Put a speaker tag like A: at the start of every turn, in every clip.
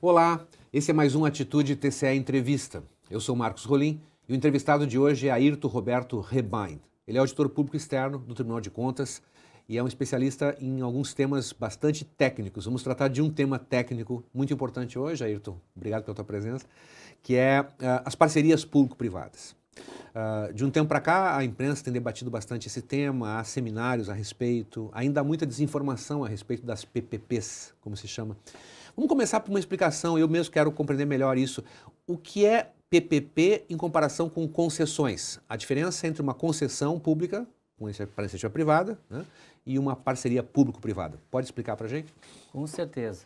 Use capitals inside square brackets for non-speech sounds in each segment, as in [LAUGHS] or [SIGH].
A: Olá, esse é mais um Atitude TCE Entrevista. Eu sou Marcos Rolim e o entrevistado de hoje é Ayrton Roberto Rebind. Ele é auditor público externo do Tribunal de Contas e é um especialista em alguns temas bastante técnicos. Vamos tratar de um tema técnico muito importante hoje, Ayrton. Obrigado pela tua presença, que é uh, as parcerias público-privadas. Uh, de um tempo para cá, a imprensa tem debatido bastante esse tema, há seminários a respeito, ainda há muita desinformação a respeito das PPPs, como se chama. Vamos começar por uma explicação, eu mesmo quero compreender melhor isso. O que é PPP em comparação com concessões? A diferença entre uma concessão pública com a iniciativa privada né? e uma parceria público-privada. Pode explicar para a gente?
B: Com certeza.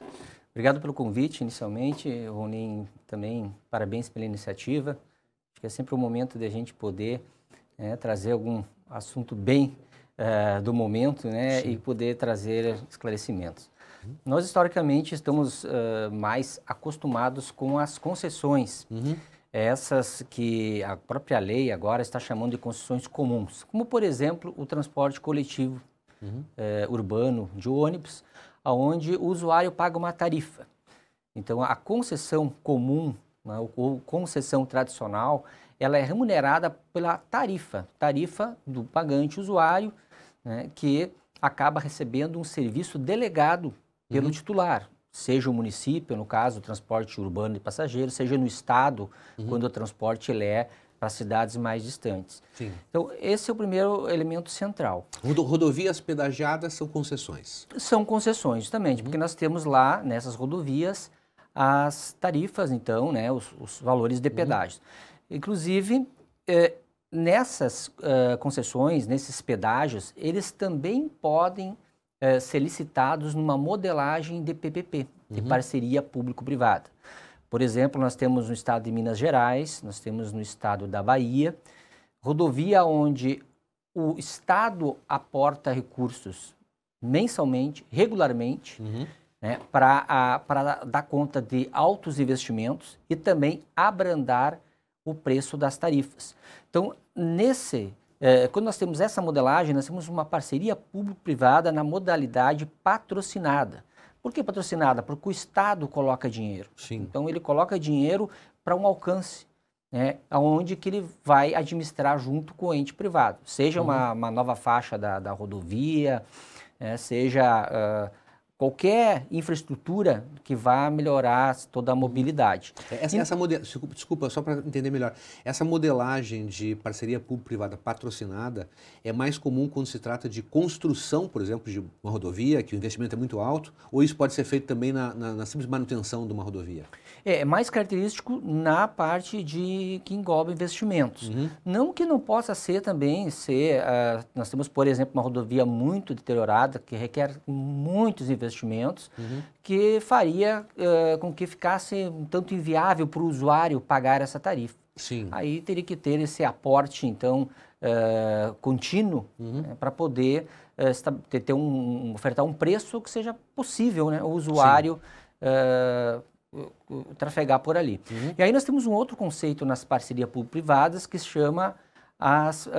B: Obrigado pelo convite, inicialmente. Ronin, também parabéns pela iniciativa. Acho que é sempre o um momento de a gente poder né, trazer algum assunto bem uh, do momento né, e poder trazer esclarecimentos. Uhum. Nós, historicamente, estamos uh, mais acostumados com as concessões. Uhum essas que a própria lei agora está chamando de concessões comuns, como por exemplo o transporte coletivo uhum. Eh, urbano de ônibus, aonde o usuário paga uma tarifa. Então a concessão comum né, ou concessão tradicional, ela é remunerada pela tarifa, tarifa do pagante usuário, né, que acaba recebendo um serviço delegado pelo uhum. titular seja o município, no caso, o transporte urbano de passageiros, seja no estado, uhum. quando o transporte ele é para cidades mais distantes. Sim. Então, esse é o primeiro elemento central. Rodovias pedagiadas são concessões? São concessões, justamente, uhum. porque nós temos lá, nessas rodovias, as tarifas, então, né, os, os valores de pedágio. Uhum. Inclusive, eh, nessas uh, concessões, nesses pedágios, eles também podem eh, ser licitados numa modelagem de PPP, de uhum. parceria público-privada. Por exemplo, nós temos no estado de Minas Gerais, nós temos no estado da Bahia, rodovia onde o estado aporta recursos mensalmente, regularmente, uhum. né, para dar conta de altos investimentos e também abrandar o preço das tarifas. Então, nesse é, quando nós temos essa modelagem, nós temos uma parceria público-privada na modalidade patrocinada. Por que patrocinada? Porque o Estado coloca dinheiro. Sim. Então ele coloca dinheiro para um alcance, né, onde que ele vai administrar junto com o ente privado. Seja uhum. uma, uma, nova faixa da, da rodovia, né, seja... Uh, qualquer infraestrutura que vá melhorar toda a mobilidade. É, essa, e... essa desculpa,
A: desculpa, só para entender melhor. Essa modelagem de parceria público-privada patrocinada é mais comum quando se trata de construção, por exemplo, de uma rodovia, que o investimento é muito alto, ou isso pode ser feito também na, na, na simples manutenção de uma rodovia?
B: É, é, mais característico na parte de que engloba investimentos. Uhum. Não que não possa ser também, ser, uh, nós temos, por exemplo, uma rodovia muito deteriorada, que requer muitos investimentos, investimentos, uhum. que faria uh, com que ficasse um tanto inviável para o usuário pagar essa tarifa. Sim. Aí teria que ter esse aporte, então, uh, contínuo uhum. né, para poder uh, ter, ter um, ofertar um preço que seja possível né, o usuário trafegar por ali. Uhum. E aí nós temos um outro conceito nas parcerias público-privadas que se chama as, uh,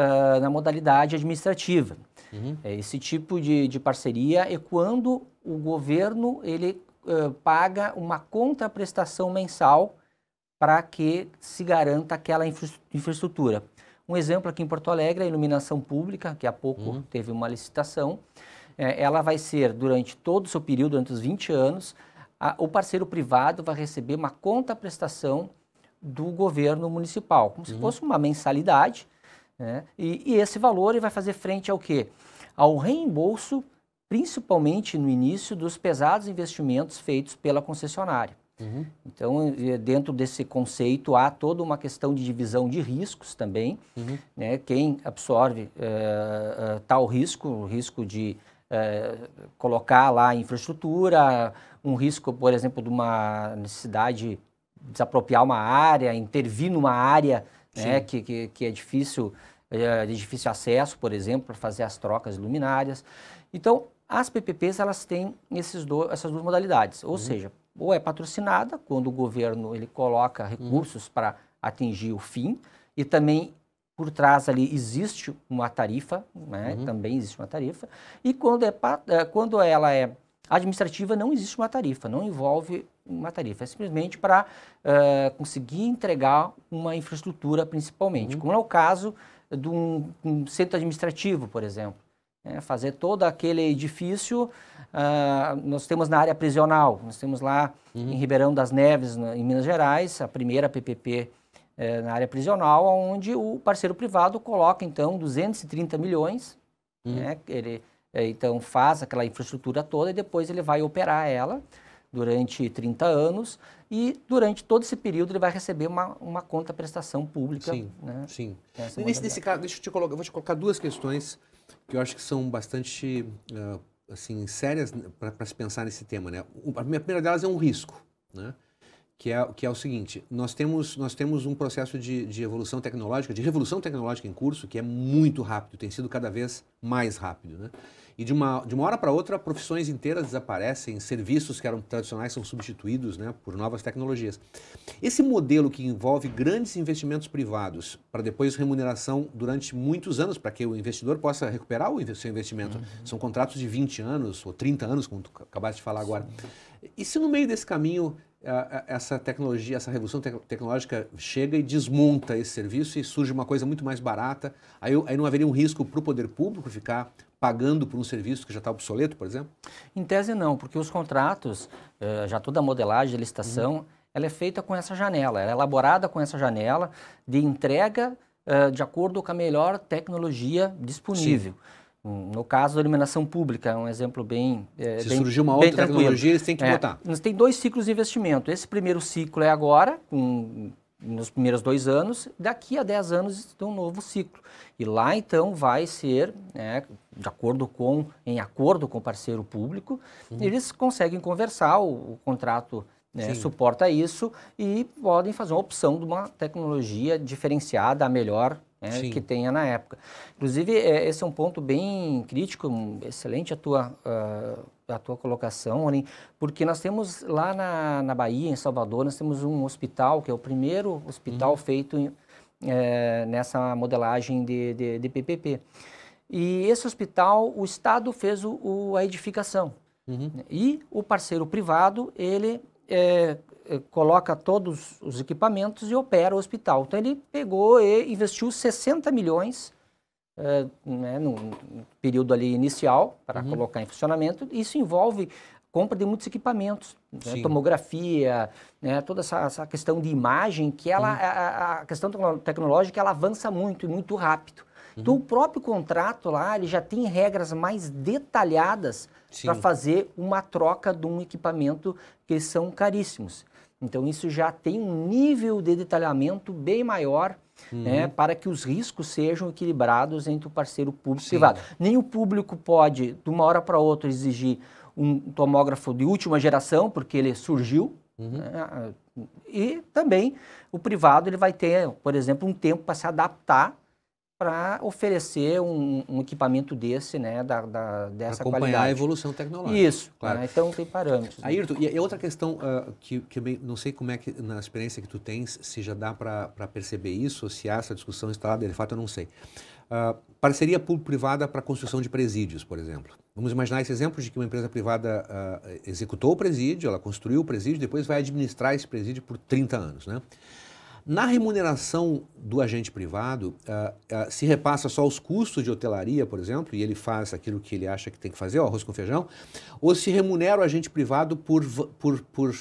B: na modalidade administrativa. Uhum. É, esse tipo de, de parceria é quando o governo ele uh, paga uma contraprestação mensal para que se garanta aquela infra infraestrutura. Um exemplo aqui em Porto Alegre, a iluminação pública, que há pouco uhum. teve uma licitação, é, ela vai ser, durante todo o seu período, durante os 20 anos, a, o parceiro privado vai receber uma contraprestação do governo municipal, como uhum. se fosse uma mensalidade, né? E, e, esse valor ele vai fazer frente ao quê? Ao reembolso, principalmente no início, dos pesados investimentos feitos pela concessionária. Uhum. Então, eh, dentro desse conceito, há toda uma questão de divisão de riscos também. Uhum. Né? Quem absorve uh, uh, tal risco, o risco de uh, colocar lá infraestrutura, um risco, por exemplo, de uma necessidade de desapropriar uma área, intervir numa área né, que, que, que, é difícil é, de difícil acesso, por exemplo, para fazer as trocas luminárias. Então, as PPPs elas têm esses do, essas duas modalidades, ou uhum. seja, ou é patrocinada quando o governo ele coloca uhum. recursos uhum. para atingir o fim e também por trás ali existe uma tarifa, né? uhum. também existe uma tarifa e quando é, é quando ela é administrativa não existe uma tarifa, não envolve uma tarifa, é simplesmente para uh, eh, conseguir entregar uma infraestrutura principalmente, uhum. como é o caso de um, um centro administrativo, por exemplo. É fazer todo aquele edifício, uh, nós temos na área prisional, nós temos lá uhum. em Ribeirão das Neves, na, em Minas Gerais, a primeira PPP eh, na área prisional, onde o parceiro privado coloca, então, 230 milhões, uhum. né? ele eh, então faz aquela infraestrutura toda e depois ele vai operar ela, durante 30 anos e durante todo esse período ele vai receber uma, uma conta prestação pública. Sim, né? sim. Nesse, nesse
A: caso, deixa eu te colocar, vou te colocar duas questões que eu acho que são bastante uh, assim sérias para se pensar nesse tema. Né? A primeira delas é um risco, né? que, é, que é o seguinte, nós temos, nós temos um processo de, de evolução tecnológica, de revolução tecnológica em curso, que é muito rápido, tem sido cada vez mais rápido. Né? E de uma, de uma hora para outra, profissões inteiras desaparecem, serviços que eram tradicionais são substituídos né, por novas tecnologias. Esse modelo que envolve grandes investimentos privados para depois remuneração durante muitos anos, para que o investidor possa recuperar o seu investimento, uhum. são contratos de 20 anos ou 30 anos, como tu acabaste de falar Sim. agora. E se no meio desse caminho essa tecnologia, essa revolução tecnológica chega e desmonta esse serviço e surge uma coisa muito mais barata, aí, aí não haveria um risco para o
B: poder público ficar pagando por um serviço que já está obsoleto, por exemplo? Em tese não, porque os contratos, eh, já toda a modelagem, a licitação, uhum. ela é feita com essa janela, ela é elaborada com essa janela de entrega eh, de acordo com a melhor tecnologia disponível. Sim. No caso da iluminação pública, é um exemplo bem é, Se bem, surgir uma outra tranquilo. tecnologia, eles têm que é, botar. Nós tem dois ciclos de investimento. Esse primeiro ciclo é agora, nos primeiros dois anos. Daqui a 10 anos, tem um novo ciclo. E lá, então, vai ser, né, de acordo com, em acordo com o parceiro público, hum. eles conseguem conversar, o, o contrato... Né, suporta isso e podem fazer uma opção de uma tecnologia diferenciada, a melhor né, que tenha na época. Inclusive, é, esse é um ponto bem crítico, excelente a tua, a, ah, a tua colocação, Orin, porque nós temos lá na, na Bahia, em Salvador, nós temos um hospital, que é o primeiro hospital uhum. feito em, é, nessa modelagem de, de, de, PPP. E esse hospital, o Estado fez o, o a edificação. Uhum. E o parceiro privado, ele é, eh, coloca todos os equipamentos e opera o hospital. Então ele pegou e investiu 60 milhões eh, né, no período ali inicial para uhum. colocar em funcionamento. Isso envolve compra de muitos equipamentos, né, tomografia, né, toda essa, essa, questão de imagem que ela uhum. a, a, questão tecnológica ela avança muito e muito rápido. Uhum. Então o próprio contrato lá ele já tem regras mais detalhadas para fazer uma troca de um equipamento que são caríssimos. Então, isso já tem um nível de detalhamento bem maior uhum. né, para que os riscos sejam equilibrados entre o parceiro público Sim. e privado. Nem o público pode, de uma hora para outra, exigir um tomógrafo de última geração, porque ele surgiu. Uhum. Né, e também o privado ele vai ter, por exemplo, um tempo para se adaptar para oferecer um, um, equipamento desse, né, da, da dessa Acompanhar qualidade. Acompanhar a evolução tecnológica. Isso, né, claro. Né? então tem
A: parâmetros. Né. Ayrton, né? e outra questão uh, que, que é não sei como é que, na experiência que tu tens, se já dá para perceber isso, se há essa discussão instalada, de fato eu não sei. Uh, parceria público-privada para construção de presídios, por exemplo. Vamos imaginar esse exemplo de que uma empresa privada uh, executou o presídio, ela construiu o presídio, depois vai administrar esse presídio por 30 anos, né? Na remuneração do agente privado, uh, uh, se repassa só os custos de hotelaria, por exemplo, e ele faz aquilo que ele acha que tem que fazer, o arroz com feijão, ou se remunera o agente privado por, por, por uh,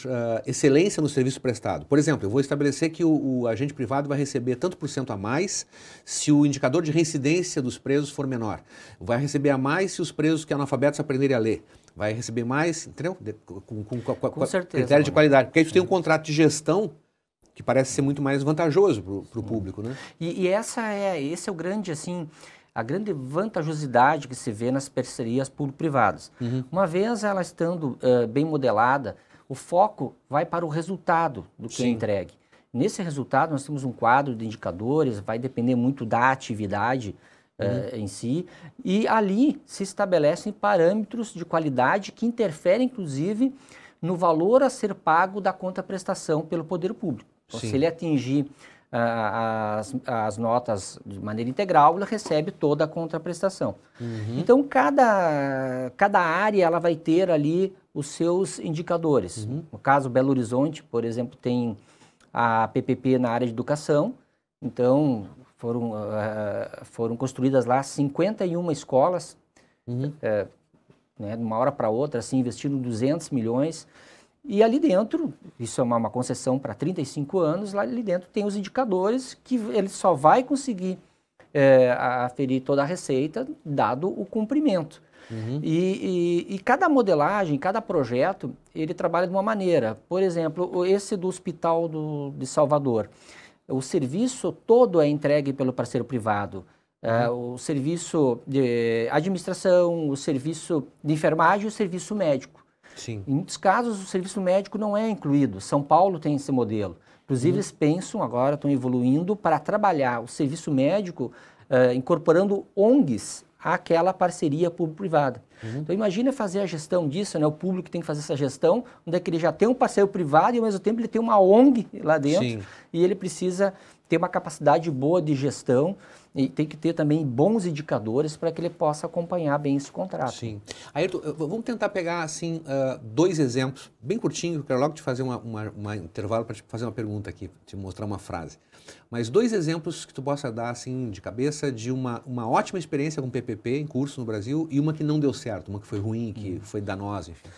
A: excelência no serviço prestado. Por exemplo, eu vou estabelecer que o, o agente privado vai receber tanto por cento a mais se o indicador de reincidência dos presos for menor. Vai receber a mais se os presos que analfabetos aprenderem a ler vai receber mais, entendeu? Com, com, com, com, com certeza, critério de qualidade. Porque aí tu tem um contrato de gestão que parece ser muito mais vantajoso para o público, né?
B: E, e, essa é, esse é o grande, assim, a grande vantajosidade que se vê nas parcerias público-privadas. Uhum. Uma vez ela estando uh, bem modelada, o foco vai para o resultado do que é Sim. é entregue. Nesse resultado, nós temos um quadro de indicadores, vai depender muito da atividade uhum. em si, e ali se estabelecem parâmetros de qualidade que interferem, inclusive, no valor a ser pago da conta prestação pelo poder público. Então, se ele atingir uh, as, as notas de maneira integral, ele recebe toda a contraprestação. Uhum. Então, cada, cada área ela vai ter ali os seus indicadores. Uhum. No caso, Belo Horizonte, por exemplo, tem a PPP na área de educação. Então, foram, uh, foram construídas lá 51 escolas, uhum. uh, né, de uma hora para outra, assim, investindo 200 milhões. E ali dentro, isso é uma, uma concessão para 35 anos, lá ali dentro tem os indicadores que ele só vai conseguir é, aferir toda a receita dado o cumprimento. Uhum. E, e, e, cada modelagem, cada projeto, ele trabalha de uma maneira. Por exemplo, esse do Hospital do, de Salvador. O serviço todo é entregue pelo parceiro privado. É, uhum. Uh, o serviço de administração, o serviço de enfermagem e o serviço médico. Sim. Em muitos casos, o serviço médico não é incluído. São Paulo tem esse modelo. Inclusive, uhum. eles pensam agora, estão evoluindo para trabalhar o serviço médico uh, incorporando ONGs àquela parceria público-privada. Uhum. Então, imagina fazer a gestão disso, né? o público tem que fazer essa gestão, onde é que ele já tem um parceiro privado e, ao mesmo tempo, ele tem uma ONG lá dentro Sim. e ele precisa ter uma capacidade boa de gestão e tem que ter também bons indicadores para que ele possa acompanhar bem esse contrato. Sim.
A: Ayrton, vamos
B: tentar pegar assim ah, dois
A: exemplos, bem curtinho, quero logo te fazer um uma, uma intervalo para te fazer uma pergunta aqui, te mostrar uma frase. Mas dois exemplos que tu possa dar assim de cabeça de uma, uma ótima experiência com
B: PPP em curso no Brasil e uma que não deu certo, uma que foi ruim, que hum. foi danosa, enfim.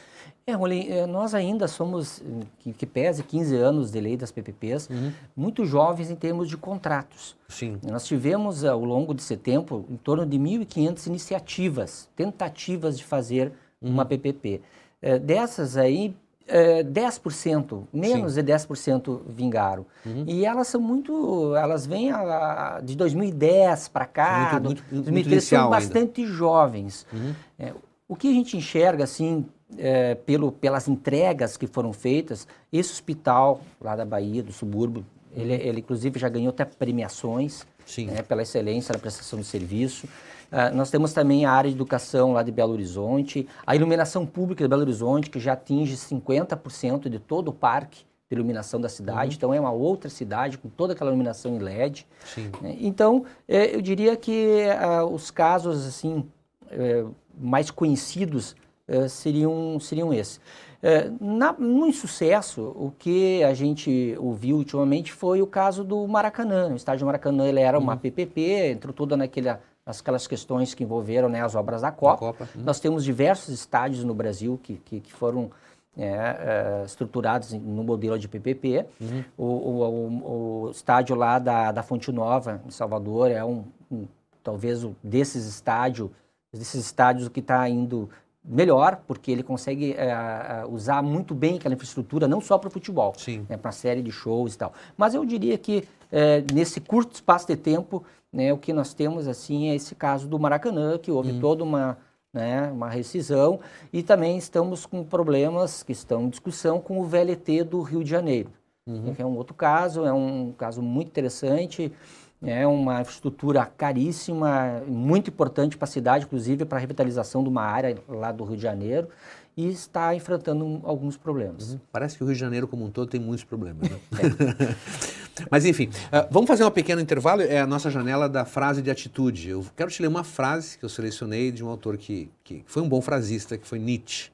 B: É, Rolim, eh, nós ainda somos, eh, que, que, pese 15 anos de lei das PPPs, uhum. muito jovens em termos de contratos. Sim. Nós tivemos, eh, ao longo desse tempo, em torno de 1.500 iniciativas, tentativas de fazer uhum. uma PPP. É, dessas aí, é, 10%, menos Sim. de 10% vingaram. Uhum. E elas são muito, elas vêm a, a, de 2010 para cá, muito, muito, 2013, muito são bastante ainda. jovens. Uhum. É, o que a gente enxerga, assim, é, pelo, pelas entregas que foram feitas, esse hospital lá da Bahia, do subúrbio, ele, ele inclusive já ganhou até premiações né, pela excelência na prestação de serviço. Uh, nós temos também a área de educação lá de Belo Horizonte, a iluminação pública de Belo Horizonte, que já atinge 50% de todo o parque de iluminação da cidade. Uhum. Então, é uma outra cidade com toda aquela iluminação em LED. Sim. Né, então, é, eu diria que uh, os casos, assim, uh, mais conhecidos uh, seriam, seriam esses. Uh, na, no insucesso, o que a gente ouviu ultimamente foi o caso do Maracanã. O estádio Maracanã ele era uma uhum. PPP, entrou toda naquela, aquelas questões que envolveram né, as obras da Copa. Copa uhum. Nós temos diversos estádios no Brasil que, que, que foram é, é, estruturados no modelo de PPP. Uhum. O, o, o, estádio lá da, da Fonte Nova, em Salvador, é um, um talvez um desses estádios desses estádios o que está indo melhor, porque ele consegue é, usar muito bem aquela infraestrutura, não só para o futebol, né, para série de shows e tal. Mas eu diria que é, nesse curto espaço de tempo, né, o que nós temos assim é esse caso do Maracanã, que houve hum. toda uma, né, uma rescisão, e também estamos com problemas que estão em discussão com o VLT do Rio de Janeiro. Uhum. Né, que é um outro caso, é um caso muito interessante é uma estrutura caríssima, muito importante para a cidade, inclusive para a revitalização de uma área lá do Rio de Janeiro, e está enfrentando alguns problemas. Uhum. Parece que o Rio de Janeiro como um todo tem muitos problemas, né? [LAUGHS] é. [LAUGHS] Mas enfim,
A: ah, vamos fazer um pequeno intervalo, é a nossa janela da frase de atitude. Eu quero te ler uma frase que eu selecionei de um autor que, que foi um bom frasista, que foi Nietzsche.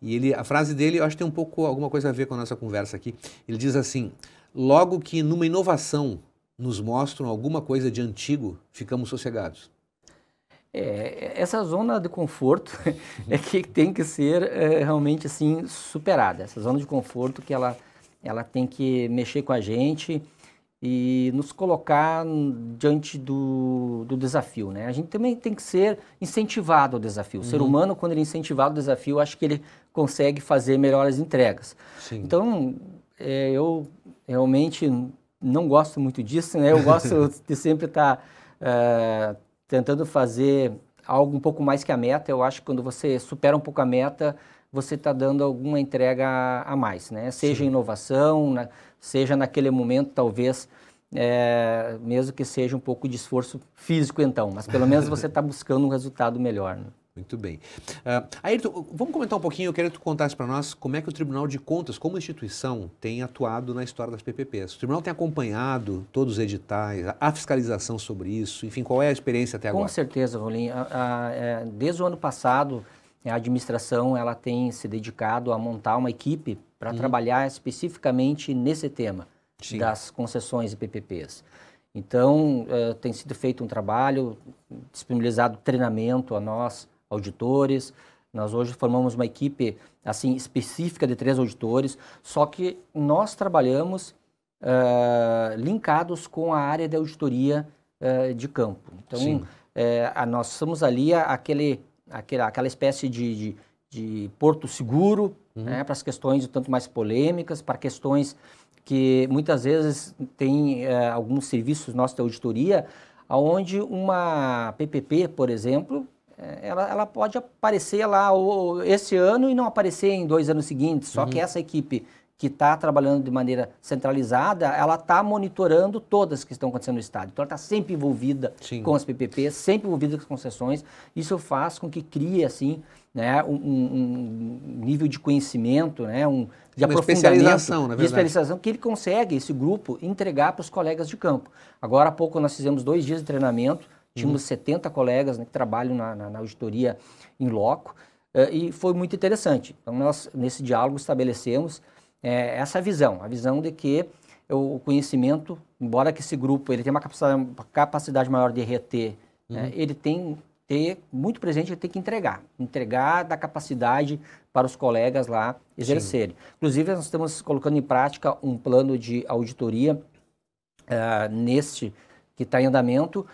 A: E ele, a frase dele, eu acho que tem um pouco alguma coisa a ver com a nossa conversa aqui. Ele diz assim: logo que numa inovação nos mostram alguma coisa de antigo, ficamos sossegados.
B: É, essa zona de conforto [LAUGHS] é que tem que ser é, realmente assim superada. Essa zona de conforto que ela, ela tem que mexer com a gente e nos colocar diante do, do desafio, né? A gente também tem que ser incentivado ao desafio. O uhum. ser humano, quando ele é incentivado ao desafio, acho que ele consegue fazer melhores entregas. Sim. Então, é, eu realmente não gosto muito disso, né? Eu gosto [LAUGHS] de sempre estar tá, uh, tentando fazer algo um pouco mais que a meta. Eu acho que quando você supera um pouco a meta, você está dando alguma entrega a, mais, né? Seja Sim. inovação, na, seja naquele momento talvez é, mesmo que seja um pouco de esforço físico então, mas pelo menos você está buscando um resultado melhor. Né? Muito bem. Uh, Ayrton, vamos comentar um pouquinho, eu queria que tu contasse para nós
A: como é que o Tribunal de Contas, como instituição, tem atuado na história das PPPs. O Tribunal tem acompanhado
B: todos os editais, a fiscalização sobre isso, enfim, qual é a experiência até agora? Com certeza, Rolim. É, desde o ano passado, a administração ela tem se dedicado a montar uma equipe para hum. trabalhar especificamente nesse tema Sim. das concessões e PPPs. Então, eh, tem sido feito um trabalho, disponibilizado treinamento a nós, auditores. Nós hoje formamos uma equipe assim específica de três auditores, só que nós trabalhamos uh, linkados com a área de auditoria uh, de campo. Então, uh, nós somos ali aquele, aquela, espécie de, de, de porto seguro uhum. né, para as questões tanto mais polêmicas, para questões que muitas vezes tem alguns serviços nossos de auditoria, aonde uma PPP, por exemplo, é, ela, ela pode aparecer lá esse ano e não aparecer em dois anos seguintes. Só uhum. que essa equipe que está trabalhando de maneira centralizada, ela está monitorando todas que estão acontecendo no Estado. Então, ela está sempre envolvida Sim. com as PPP sempre envolvida com as concessões. Isso faz com que crie, assim, né, um, um, nível de conhecimento, né, um, de Uma especialização, na verdade. de especialização, que ele consegue, esse grupo, entregar para os colegas de campo. Agora há pouco nós fizemos dois dias de treinamento Tínhamos uhum. 70 colegas né, que trabalham na, na, na auditoria em loco uh, e foi muito interessante. Então, nós, nesse diálogo, estabelecemos é, essa visão, a visão de que o conhecimento, embora que esse grupo ele tenha uma capacidade, uma capacidade maior de reter, né, uhum. né, ele tem ter muito presente, ele tem que entregar. Entregar da capacidade para os colegas lá exercerem. Sim. Inclusive, nós estamos colocando em prática um plano de auditoria uh, neste que está em andamento,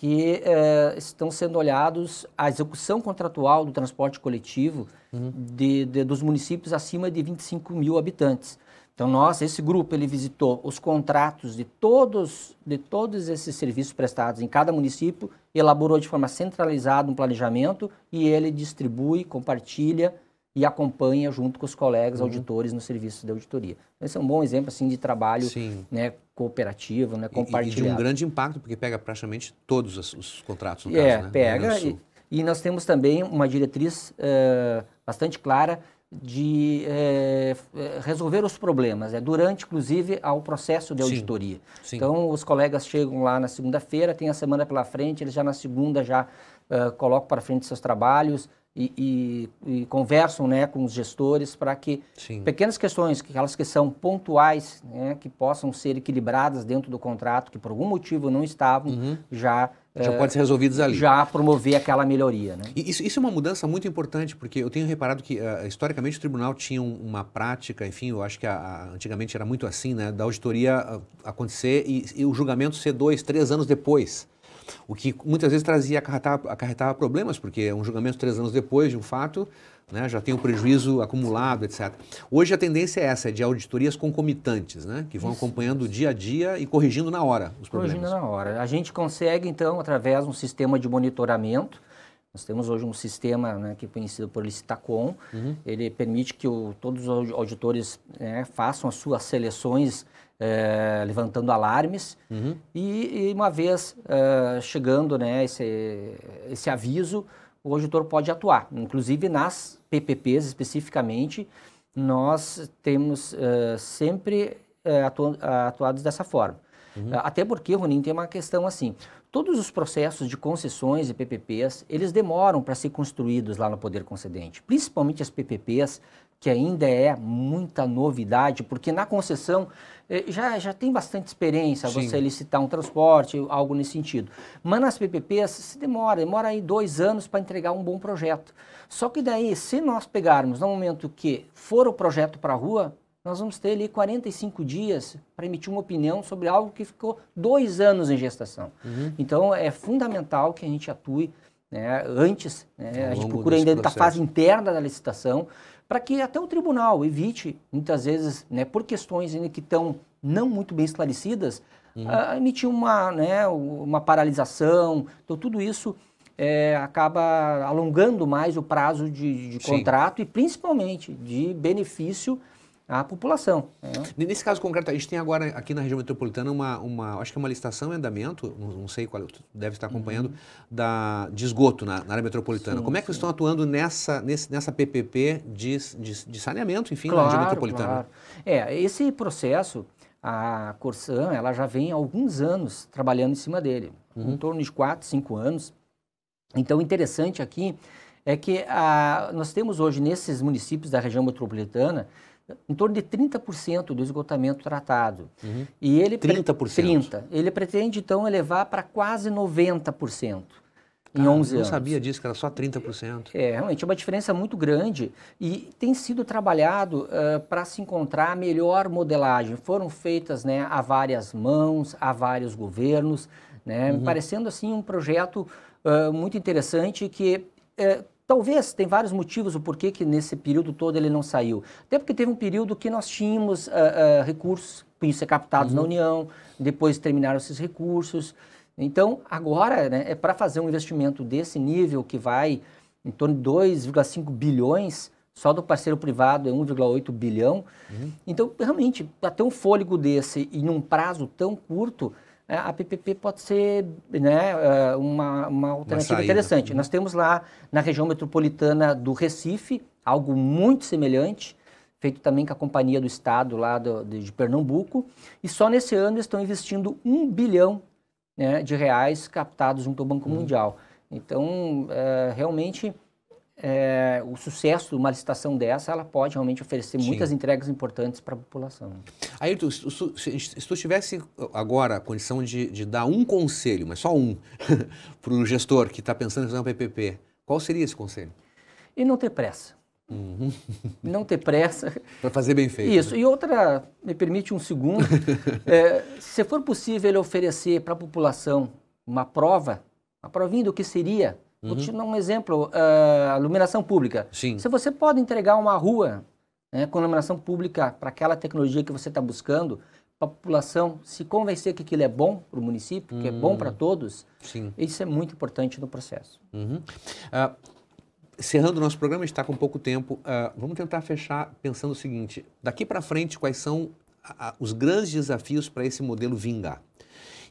B: que eh, estão sendo olhados a execução contratual do transporte coletivo uhum. de, de, dos municípios acima de 25 mil habitantes. Então, nós, esse grupo, ele visitou os contratos de todos, de todos esses serviços prestados em cada município, elaborou de forma centralizada um planejamento e ele distribui, compartilha e acompanha junto com os colegas uhum. auditores no serviço de auditoria. Então, esse é um bom exemplo, assim, de trabalho Sim. né, cooperativo, né, compartilhado. E, e de um
A: grande impacto, porque pega praticamente todos os, os contratos, no é, caso, né? pega. E,
B: e, nós temos também uma diretriz é, bastante clara de é, resolver os problemas, É durante, inclusive, ao processo de auditoria. Sim, sim. Então, os colegas chegam lá na segunda-feira, tem a semana pela frente, eles já na segunda já uh, colocam para frente seus trabalhos, e, e, e, conversam né, com os gestores para que Sim. pequenas questões, aquelas que são pontuais, né, que possam ser equilibradas dentro do contrato, que por algum motivo não estavam, uhum. já já é, ser resolvidos eh, ali. Já promover aquela
A: melhoria. Né? Isso, isso, é uma mudança muito importante, porque eu tenho reparado que, uh, historicamente, o tribunal tinha um, uma prática, enfim, eu acho que a, a, antigamente era muito assim, né, da auditoria ah, acontecer e, e o julgamento ser dois, três anos depois. O que muitas vezes trazia, acarretava, acarretava problemas, porque um julgamento três anos depois de um fato né, já tem um prejuízo acumulado, etc. Hoje a tendência é essa, é de auditorias concomitantes, né, que vão Isso. acompanhando o dia a dia e corrigindo
B: na hora os problemas. Corrigindo na hora. A gente consegue, então, através de um sistema de monitoramento, nós temos hoje um sistema né, que é conhecido por Licitacom, uhum. ele permite que o, todos os auditores né, façam as suas seleções é, levantando alarmes uhum. e, e, uma vez é, chegando né, esse, esse aviso, o auditor pode atuar. Inclusive nas PPPs especificamente, nós temos é, sempre atuado, atuados dessa forma. Uhum. Até porque, Ronin, tem uma questão assim, Todos os processos de concessões e PPPs, eles demoram para ser construídos lá no Poder Concedente, principalmente as PPPs, que ainda é muita novidade, porque na concessão eh, já, já tem bastante experiência Sim. você licitar um transporte, algo nesse sentido. Mas nas PPPs se demora, demora aí dois anos para entregar um bom projeto. Só que daí, se nós pegarmos no momento que for o projeto para a rua, nós vamos ter ali 45 dias para emitir uma opinião sobre algo que ficou dois anos em gestação. Uhum. Então, é fundamental que a gente atue né, antes, né, a gente procura ainda processo. da fase interna da licitação, para que até o tribunal evite, muitas vezes, né, por questões ainda que estão não muito bem esclarecidas, uhum. a, emitir uma, né, uma paralisação. Então, tudo isso é, acaba alongando mais o prazo de, de contrato e, principalmente, de benefício
A: à população. Né? Nesse caso concreto, a gente tem agora aqui na região metropolitana uma, uma acho que é uma licitação em andamento, não, sei qual, deve estar acompanhando, uhum. da, de esgoto na, na área metropolitana. Sim, Como é que sim. estão atuando nessa, nesse, nessa PPP de, de, de saneamento, enfim, claro, na região metropolitana? Claro.
B: É, esse processo, a Corsan, ela já vem há alguns anos trabalhando em cima dele, uhum. em torno de 4, 5 anos. Então, interessante aqui é que a, ah, nós temos hoje nesses municípios da região metropolitana em torno de 30% do esgotamento tratado. Uhum. E ele 30%? 30%. Ele pretende, então, elevar para quase 90%. Cara, em 11 anos. Eu sabia disso, que era só 30%. É, realmente é uma diferença muito grande e tem sido trabalhado uh, para se encontrar a melhor modelagem. Foram feitas né, a várias mãos, a vários governos, né, uhum. parecendo assim um projeto uh, muito interessante que uh, Talvez tem vários motivos o porquê que nesse período todo ele não saiu. Até porque teve um período que nós tínhamos uh, uh, recursos, podiam ser captados uhum. na União, depois terminaram esses recursos. Então, agora, né, é para fazer um investimento desse nível que vai em torno de 2,5 bilhões, só do parceiro privado é 1,8 bilhão. Uhum. Então, realmente, para ter um fôlego desse e num prazo tão curto, é, a PPP pode ser né, é, uma, uma alternativa uma interessante. Nós uhum. temos lá na região metropolitana do Recife algo muito semelhante, feito também com a Companhia do Estado lá do, de, Pernambuco, e só nesse ano estão investindo um bilhão né, de reais captados junto ao Banco uhum. Mundial. Então, é, realmente é, o sucesso de uma licitação dessa, ela pode realmente oferecer Sim. muitas entregas importantes para a população.
A: Aí, se, se tu tivesse agora a condição de, de dar um conselho, mas só um, [LAUGHS] para o gestor que está pensando em fazer um PPP, qual seria esse conselho?
B: E não ter pressa. Uhum. Não ter pressa. [LAUGHS]
A: Para fazer bem feito. Isso. Né?
B: E outra, me permite um segundo, é, [LAUGHS] se for possível oferecer para a população uma prova, uma provinha do que seria Uhum. Vou te uhum. dar um exemplo, uh, iluminação pública. Sim. Se você pode entregar uma rua né, com iluminação pública para aquela tecnologia que você está buscando, para a população se convencer que aquilo é bom para o município, que é bom para hum. todos, Sim. isso é muito importante no processo.
A: Uhum. Uh, ah, cerrando o nosso programa, está com pouco tempo. Uh, vamos tentar fechar pensando o seguinte: daqui para frente, quais são a, a, os grandes desafios para esse modelo vingar?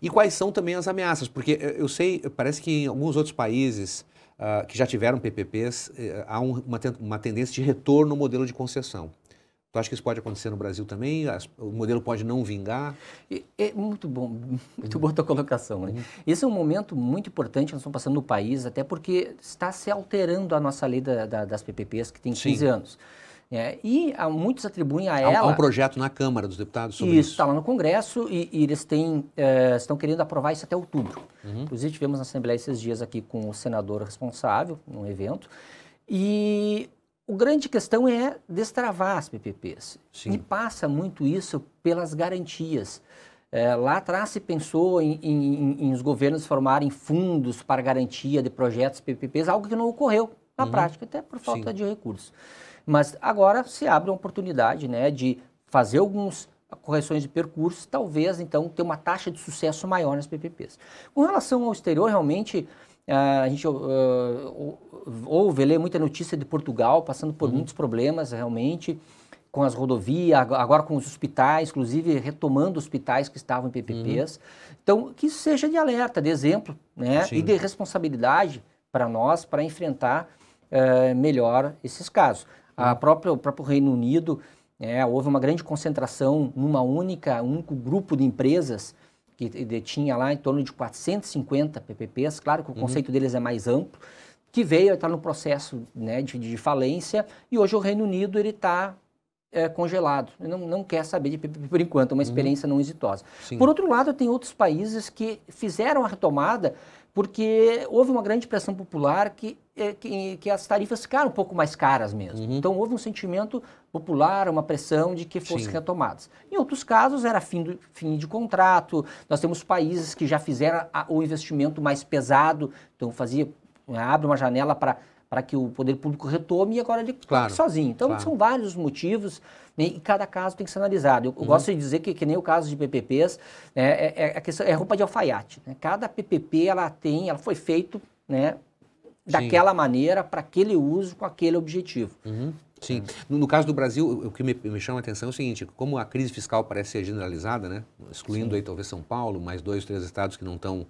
A: E quais são também as ameaças? Porque eh, eu sei, parece que em alguns outros países uh, que já tiveram PPPs, uh, eh, há um, uma, uma tendência de retorno ao modelo de concessão.
B: Tu acha que isso pode acontecer no Brasil também? As, o modelo pode não vingar? É, é muito bom, [LAUGHS] muito uhum. boa a tua colocação. Né? Uhum. Esse é um momento muito importante que nós estamos passando no país, até porque está se alterando a nossa lei da, da, das PPPs, que tem 15 Sim. anos. É, e muitos atribuem a ela. Há um projeto
A: na Câmara dos Deputados sobre isso. Isso,
B: está lá no Congresso e, e eles têm, é, estão querendo aprovar isso até outubro. Uhum. Inclusive, tivemos na Assembleia esses dias aqui com o senador responsável, num evento. E a grande questão é destravar as PPPs. Sim. E passa muito isso pelas garantias. É, lá atrás se pensou em, em, em, os governos formarem fundos para garantia de projetos PPPs, algo que não ocorreu na uhum. prática, até por falta Sim. de recursos. Mas agora se abre uma oportunidade né, de fazer alguns correções de percurso, talvez então ter uma taxa de sucesso maior nas PPPs. Com relação ao exterior, realmente eh, a gente uh, ouve, lê muita notícia de Portugal passando por uhum. muitos problemas realmente com as rodovias, agora com os hospitais, inclusive retomando hospitais que estavam em PPPs. Uhum. Então, que isso seja de alerta, de exemplo né? e de responsabilidade para nós para enfrentar uh, melhor esses casos. A própria, o próprio Reino Unido, é, houve uma grande concentração numa única, um único grupo de empresas que detinha lá em torno de 450 PPPs, claro que o uhum. conceito deles é mais amplo, que veio a tá estar no processo né, de, de falência e hoje o Reino Unido ele está é, congelado. Não, não quer saber, de, por enquanto, uma uhum. experiência uhum. não exitosa. Sim. Por outro lado, tem outros países que fizeram a retomada porque houve uma grande pressão popular que, é, que, que as tarifas ficaram um pouco mais caras mesmo. Uhum. Então, houve um sentimento popular, uma pressão de que fossem retomadas. Em outros casos, era fim, do, fim de contrato. Nós temos países que já fizeram a, o investimento mais pesado, então fazia é, abre uma janela para para que o poder público retome e agora ele claro, sozinho. Então claro. são vários motivos né, e cada caso tem que ser analisado. Eu, eu uhum. gosto de dizer que, que nem o caso de PPPs, né, é, é, a questão, é roupa de alfaiate. Né? Cada PPP ela tem, ela foi feito né, daquela maneira para aquele
A: uso com aquele objetivo. Uhum. Sim. Uhum. No, no, caso do Brasil, o que me, me, chama a atenção é o seguinte: como a crise fiscal parece ser generalizada, né? excluindo Sim. aí talvez São Paulo, mais dois, três estados que não estão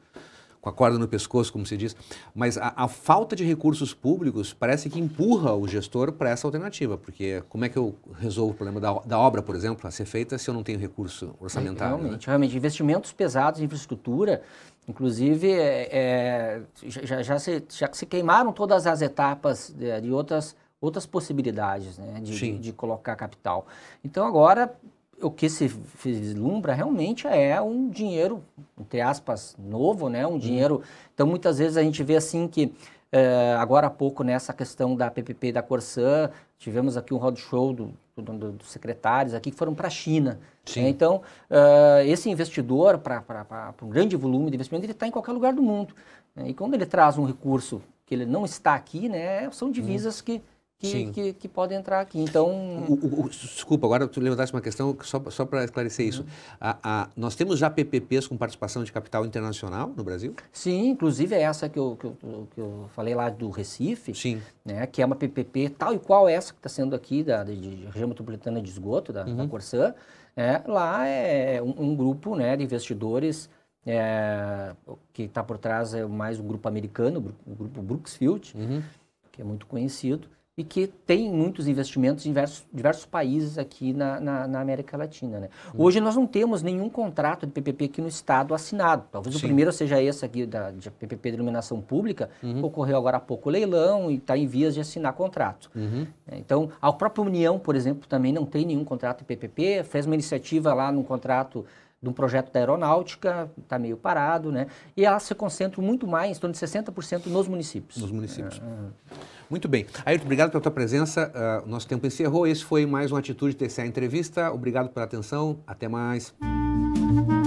A: com a corda no pescoço, como se diz. Mas a, a falta de recursos públicos parece que empurra o gestor para essa alternativa, porque como é que eu resolvo o problema da, da
B: obra, por exemplo, a ser feita se eu não tenho recurso
A: orçamentário? Né? Realmente,
B: né? realmente. Investimentos pesados em infraestrutura, inclusive, é, é já, já, se, já se queimaram todas as etapas de, de outras outras possibilidades né, de, de, de, colocar capital. Então, agora, o que se vislumbra realmente é um dinheiro, entre aspas, novo, né? Um uhum. dinheiro. Então, muitas vezes a gente vê assim que, é, agora há pouco, nessa questão da PPP e da Corsã, tivemos aqui um roadshow do, do, do, dos secretários aqui que foram para a China. Né? Então, uh, esse investidor, para um grande volume de investimento, ele está em qualquer lugar do mundo. Né? E quando ele traz um recurso que ele não está aqui, né? São uhum. divisas hum. que que, que, que, podem entrar aqui. Então. O, o, o, desculpa,
A: agora tu levantaste uma questão só, só para esclarecer isso. Uhum. A, a, nós temos já PPPs com participação de capital internacional no Brasil?
B: Sim, inclusive é essa que eu, que eu, que eu falei lá do Recife, Sim. Né, que é uma PPP tal e qual essa que está sendo aqui, da, de, de região metropolitana de esgoto, da, uhum. da Corsã. É, lá é um, um grupo né, de investidores. É, que está por trás é mais um grupo americano, o grupo Brooksfield, uhum. que é muito conhecido, e que tem muitos investimentos em diversos, diversos países aqui na, na, na América Latina. Né? Hum. Hoje nós não temos nenhum contrato de PPP aqui no Estado assinado. Talvez Sim. o primeiro seja esse aqui, da, de PPP de iluminação pública, uhum. ocorreu agora há pouco o leilão e está em vias de assinar contrato. Uhum. É, então, a própria União, por exemplo, também não tem nenhum contrato de PPP, fez uma iniciativa lá no contrato de um projeto da aeronáutica, está meio parado, né? E elas se concentram muito mais, em torno de 60% nos municípios. Nos municípios. É,
A: é. Muito bem. Ayrton, obrigado pela tua presença. Uh, nosso tempo encerrou. Esse foi mais uma Atitude TCA Entrevista. Obrigado pela atenção. Até mais.